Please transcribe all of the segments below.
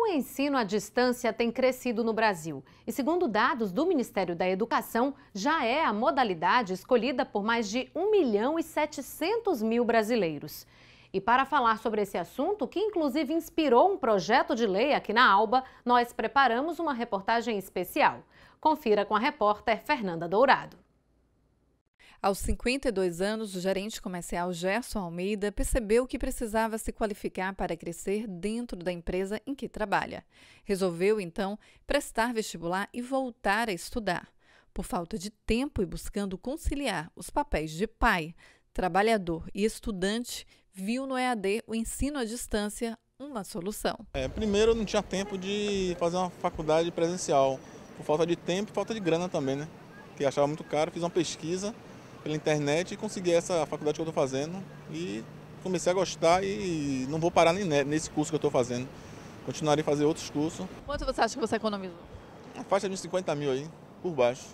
O ensino à distância tem crescido no Brasil e, segundo dados do Ministério da Educação, já é a modalidade escolhida por mais de 1 milhão e 700 mil brasileiros. E para falar sobre esse assunto, que inclusive inspirou um projeto de lei aqui na Alba, nós preparamos uma reportagem especial. Confira com a repórter Fernanda Dourado. Aos 52 anos, o gerente comercial Gerson Almeida percebeu que precisava se qualificar para crescer dentro da empresa em que trabalha. Resolveu, então, prestar vestibular e voltar a estudar. Por falta de tempo e buscando conciliar os papéis de pai, trabalhador e estudante, viu no EAD o ensino à distância uma solução. É, primeiro, não tinha tempo de fazer uma faculdade presencial, por falta de tempo e falta de grana também, né? Que achava muito caro, fiz uma pesquisa pela internet e consegui essa faculdade que eu estou fazendo e comecei a gostar e não vou parar nem nesse curso que eu estou fazendo. Continuarei a fazer outros cursos. Quanto você acha que você economizou? A faixa de uns 50 mil aí, por baixo.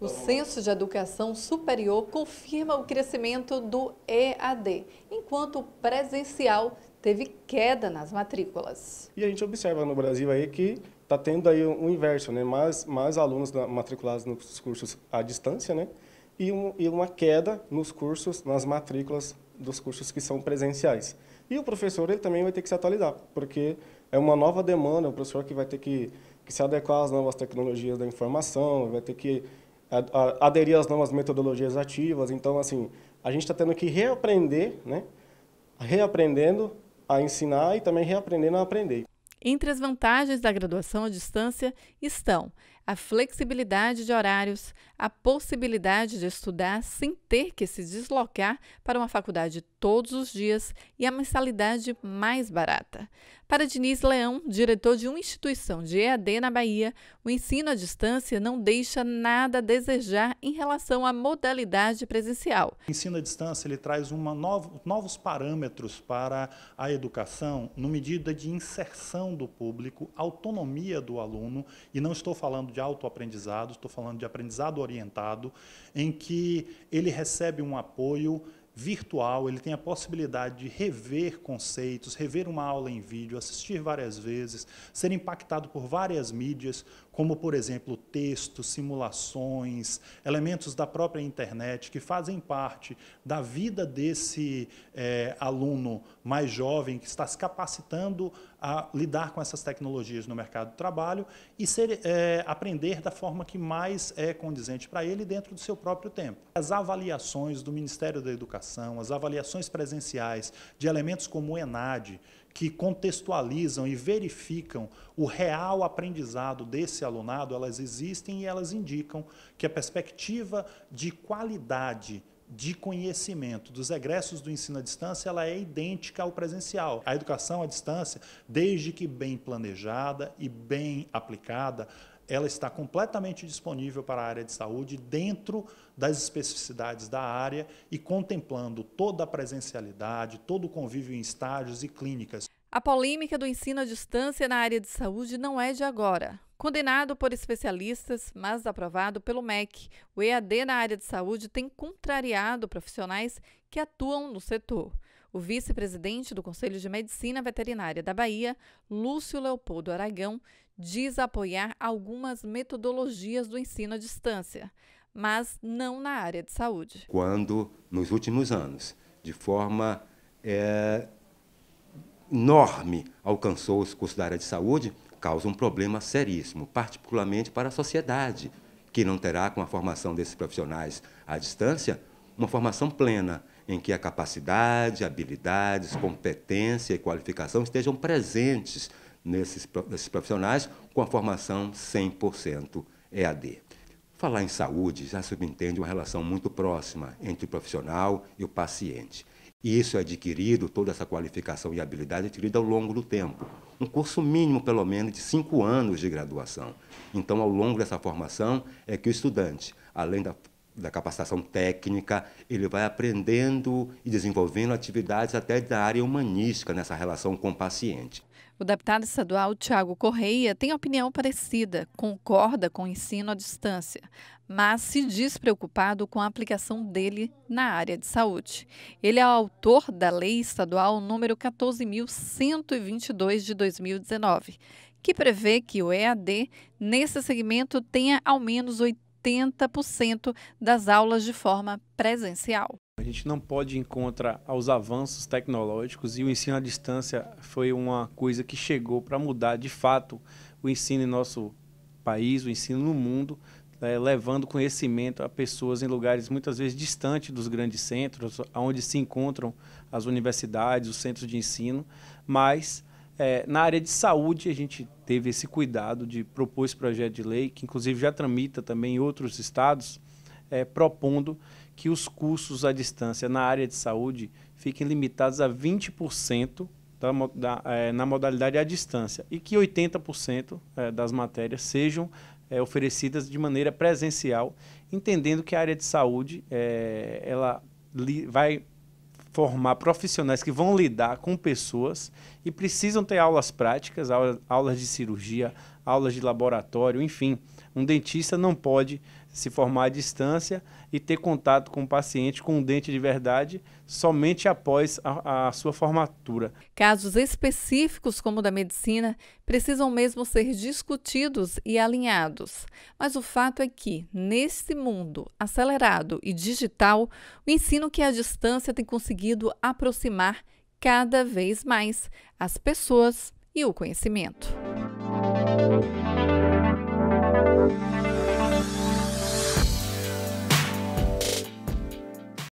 O Censo de Educação Superior confirma o crescimento do EAD, enquanto o presencial teve queda nas matrículas. E a gente observa no Brasil aí que está tendo aí o um inverso, né? mais, mais alunos matriculados nos cursos à distância, né? e, um, e uma queda nos cursos, nas matrículas dos cursos que são presenciais. E o professor ele também vai ter que se atualizar, porque é uma nova demanda, o professor que vai ter que, que se adequar às novas tecnologias da informação, vai ter que aderir às novas metodologias ativas. Então, assim, a gente está tendo que reaprender, né? reaprendendo a ensinar e também reaprendendo a aprender. Entre as vantagens da graduação à distância estão a flexibilidade de horários, a possibilidade de estudar sem ter que se deslocar para uma faculdade todos os dias e a mensalidade mais barata. Para Diniz Leão, diretor de uma instituição de EAD na Bahia, o ensino à distância não deixa nada a desejar em relação à modalidade presencial. O ensino à distância ele traz uma novo, novos parâmetros para a educação, no medida de inserção do público, autonomia do aluno, e não estou falando de de autoaprendizado, estou falando de aprendizado orientado, em que ele recebe um apoio virtual, ele tem a possibilidade de rever conceitos, rever uma aula em vídeo, assistir várias vezes, ser impactado por várias mídias, como, por exemplo, textos, simulações, elementos da própria internet, que fazem parte da vida desse é, aluno mais jovem que está se capacitando a lidar com essas tecnologias no mercado de trabalho e ser, é, aprender da forma que mais é condizente para ele dentro do seu próprio tempo. As avaliações do Ministério da Educação as avaliações presenciais de elementos como o ENAD, que contextualizam e verificam o real aprendizado desse alunado, elas existem e elas indicam que a perspectiva de qualidade de conhecimento dos egressos do ensino à distância ela é idêntica ao presencial. A educação à distância, desde que bem planejada e bem aplicada, ela está completamente disponível para a área de saúde, dentro das especificidades da área e contemplando toda a presencialidade, todo o convívio em estágios e clínicas. A polêmica do ensino à distância na área de saúde não é de agora. Condenado por especialistas, mas aprovado pelo MEC, o EAD na área de saúde tem contrariado profissionais que atuam no setor. O vice-presidente do Conselho de Medicina Veterinária da Bahia, Lúcio Leopoldo Aragão, diz apoiar algumas metodologias do ensino à distância, mas não na área de saúde. Quando, nos últimos anos, de forma é, enorme, alcançou os cursos da área de saúde, causa um problema seríssimo, particularmente para a sociedade, que não terá, com a formação desses profissionais à distância, uma formação plena, em que a capacidade, habilidades, competência e qualificação estejam presentes nesses, nesses profissionais com a formação 100% EAD. Falar em saúde já subentende uma relação muito próxima entre o profissional e o paciente. E isso é adquirido, toda essa qualificação e habilidade é adquirida ao longo do tempo. Um curso mínimo, pelo menos, de cinco anos de graduação. Então, ao longo dessa formação, é que o estudante, além da, da capacitação técnica, ele vai aprendendo e desenvolvendo atividades até da área humanística nessa relação com o paciente. O deputado estadual Tiago Correia tem opinião parecida, concorda com o ensino à distância, mas se diz preocupado com a aplicação dele na área de saúde. Ele é autor da Lei Estadual número 14.122 de 2019, que prevê que o EAD, nesse segmento, tenha ao menos 80% das aulas de forma presencial. A gente não pode ir contra aos avanços tecnológicos e o ensino à distância foi uma coisa que chegou para mudar de fato o ensino em nosso país, o ensino no mundo, é, levando conhecimento a pessoas em lugares muitas vezes distantes dos grandes centros, onde se encontram as universidades, os centros de ensino, mas é, na área de saúde a gente teve esse cuidado de propor esse projeto de lei, que inclusive já tramita também em outros estados, é, propondo que os cursos à distância na área de saúde fiquem limitados a 20% da, da, é, na modalidade à distância e que 80% é, eh, das matérias sejam é, oferecidas de maneira presencial, entendendo que a área de saúde ela li, vai formar profissionais que vão lidar com pessoas e precisam ter aulas práticas, aulas, aulas de cirurgia, aulas de laboratório, enfim. Um dentista não pode se formar à distância e ter contato com o paciente com o dente de verdade somente após a, a sua formatura. Casos específicos, como o da medicina, precisam mesmo ser discutidos e alinhados. Mas o fato é que, nesse mundo acelerado e digital, o ensino que é à distância tem conseguido aproximar cada vez mais as pessoas e o conhecimento.